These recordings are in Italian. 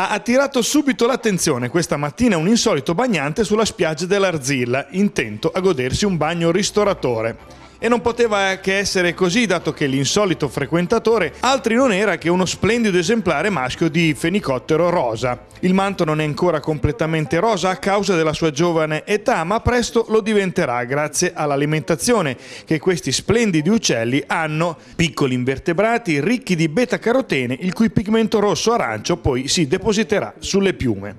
ha attirato subito l'attenzione questa mattina un insolito bagnante sulla spiaggia dell'Arzilla, intento a godersi un bagno ristoratore. E non poteva che essere così, dato che l'insolito frequentatore altri non era che uno splendido esemplare maschio di fenicottero rosa. Il manto non è ancora completamente rosa a causa della sua giovane età, ma presto lo diventerà grazie all'alimentazione che questi splendidi uccelli hanno, piccoli invertebrati ricchi di beta-carotene, il cui pigmento rosso-arancio poi si depositerà sulle piume.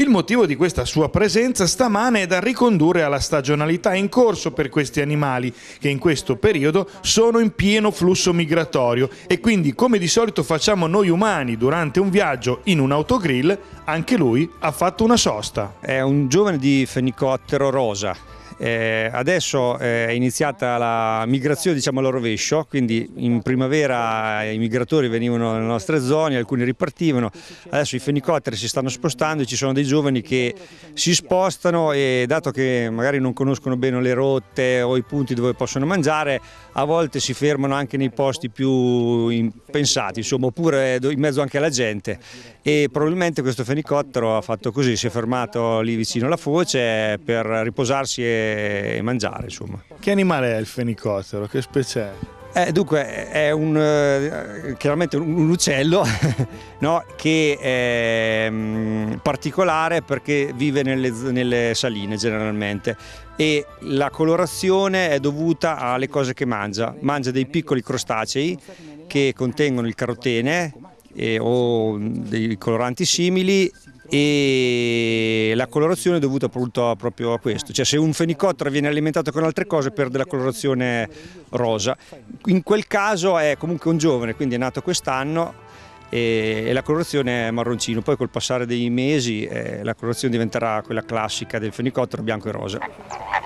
Il motivo di questa sua presenza stamane è da ricondurre alla stagionalità in corso per questi animali, che in questo periodo sono in pieno flusso migratorio e quindi, come di solito facciamo noi umani durante un viaggio in un autogrill, anche lui ha fatto una sosta. È un giovane di fenicottero rosa eh, adesso eh, è iniziata la migrazione diciamo al rovescio, quindi in primavera eh, i migratori venivano nelle nostre zone, alcuni ripartivano, adesso i fenicotteri si stanno spostando e ci sono dei giovani che si spostano e dato che magari non conoscono bene le rotte o i punti dove possono mangiare, a volte si fermano anche nei posti più impensati, insomma, oppure eh, in mezzo anche alla gente e probabilmente questo fenicottero ha fatto così, si è fermato lì vicino alla foce per riposarsi e e mangiare. Insomma. Che animale è il fenicottero? Che specie è? Eh, dunque è un, eh, chiaramente un uccello no? che è mh, mm, particolare perché vive nelle, nelle, saline generalmente e la colorazione è dovuta alle cose che mangia. Mangia dei piccoli crostacei che contengono il carotene eh, o mm, dei coloranti simili e la colorazione è dovuta proprio a questo, cioè se un fenicottero viene alimentato con altre cose perde la colorazione rosa, in quel caso è comunque un giovane, quindi è nato quest'anno e, la colorazione è marroncino, poi col passare dei mesi eh, la colorazione diventerà quella classica del fenicottero bianco e rosa.